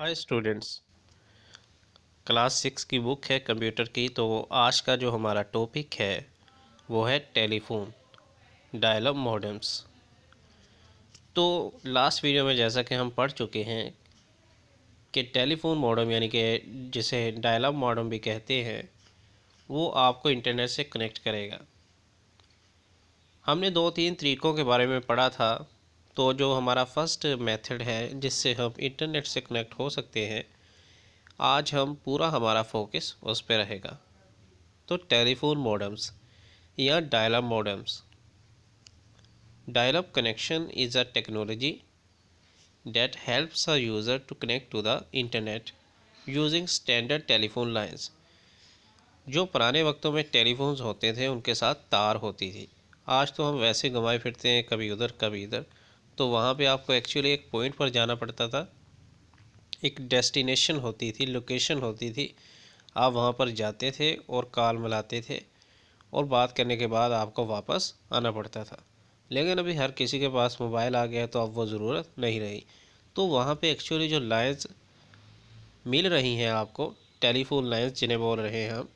हाय students class six की book है computer की तो आज का जो हमारा टॉपिक है वो है टेलीफोन डायलॉग मॉडम्स तो लास्ट वीडियो में जैसा कि हम पढ़ चुके हैं कि टेलीफोन मॉडम यानी कि जिसे डायलॉग मॉडम भी कहते हैं वो आपको इंटरनेट से कनेक्ट करेगा हमने दो तीन तरीक़ों के बारे में पढ़ा था तो जो हमारा फर्स्ट मेथड है जिससे हम इंटरनेट से कनेक्ट हो सकते हैं आज हम पूरा हमारा फोकस उस पर रहेगा तो टेलीफोन मॉडम्स या dial up modems dial up connection is a technology that helps a user to connect to the internet using standard telephone lines जो पुराने वक्तों में टेलीफोन्स होते थे उनके साथ तार होती थी आज तो हम वैसे घुमाए फिरते हैं कभी उधर कभी इधर तो वहाँ पे आपको एक्चुअली एक पॉइंट पर जाना पड़ता था एक डेस्टिनेशन होती थी लोकेशन होती थी आप वहाँ पर जाते थे और कॉल मिलाते थे और बात करने के बाद आपको वापस आना पड़ता था लेकिन अभी हर किसी के पास मोबाइल आ गया तो अब वो ज़रूरत नहीं रही तो वहाँ पे एक्चुअली जो लाइन्स मिल रही हैं आपको टेलीफोन लाइन्स जिन्हें बोल रहे हैं हम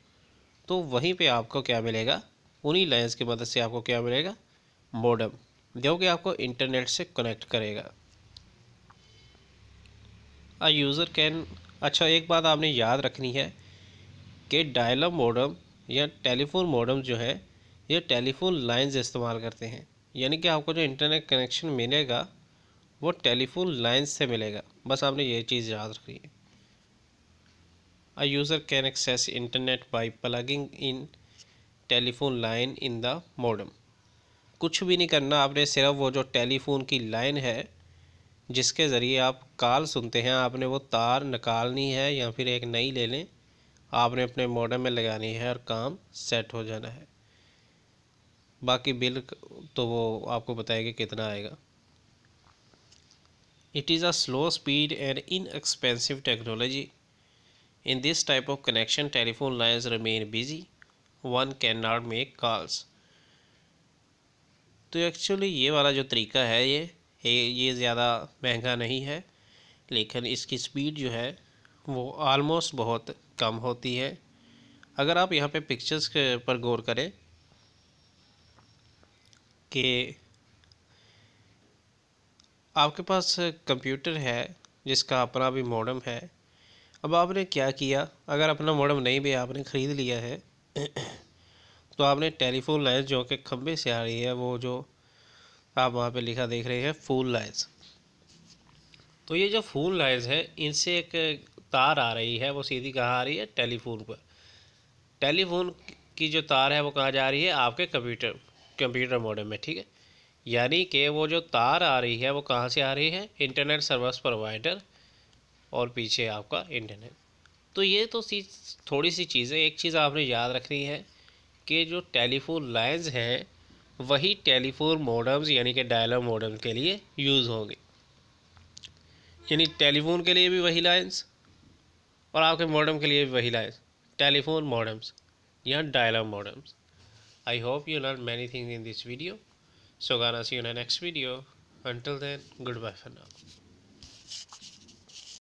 तो वहीं पे आपको क्या मिलेगा उन्हीं लाइन्स की मदद से आपको क्या मिलेगा मोडम जो कि आपको इंटरनेट से कनेक्ट करेगा आ यूज़र कैन अच्छा एक बात आपने याद रखनी है कि डायलम मॉडम या टेलीफोन मॉडम जो है ये टेलीफोन लाइंस इस्तेमाल करते हैं यानी कि आपको जो इंटरनेट कनेक्शन मिलेगा वो टेलीफोन लाइन से मिलेगा बस आपने ये चीज़ याद रखनी है a user can access internet by plugging in telephone line in the modem कुछ भी नहीं करना आपने सिर्फ वो जो टेलीफोन की लाइन है जिसके ज़रिए आप कॉल सुनते हैं आपने वो तार निकालनी है या फिर एक नई ले लें आपने अपने मॉडल में लगानी है और काम सेट हो जाना है बाकी बिल तो वो आपको बताएगा कितना आएगा it is a slow speed and inexpensive technology in this type of connection telephone lines remain busy one cannot make मेक कॉल्स तो एक्चुअली ये वाला जो तरीका है ये ये ज़्यादा महंगा नहीं है लेकिन इसकी स्पीड जो है वो आलमोस्ट बहुत कम होती है अगर आप यहाँ पे पिक्चर्स पर गौर करें कि आपके पास कंप्यूटर है जिसका अपना भी मॉडम है अब आपने क्या किया अगर अपना मॉडम नहीं भी आपने ख़रीद लिया है तो आपने टेलीफोन लाइन्स जो कि खम्भे से आ रही है वो जो आप वहाँ पे लिखा देख रहे हैं फूल लाइन्स तो ये जो फूल लाइन्स हैं इनसे एक तार आ रही है वो सीधी कहाँ आ रही है टेलीफोन पर टेलीफोन की जो तार है वो कहाँ जा रही है आपके कंप्यूटर कंप्यूटर मॉडल में ठीक है यानी कि वो जो तार आ रही है वो कहाँ से आ रही है इंटरनेट सर्विस प्रोवाइडर और पीछे आपका इंटरनेट तो ये तो सी थोड़ी सी चीज़ें एक चीज़ आपने याद रखनी है के जो टेलीफोन लाइन्स हैं वही टेलीफोन मॉडम्स यानी कि डायलर मॉडम के लिए यूज़ होंगे यानी टेलीफोन के लिए भी वही लाइन्स और आपके मॉडम के लिए भी वही लाइन्स टेलीफोन मॉडम्स या dialer modems I hope you learn many things in this video so gonna see you next video then good bye for now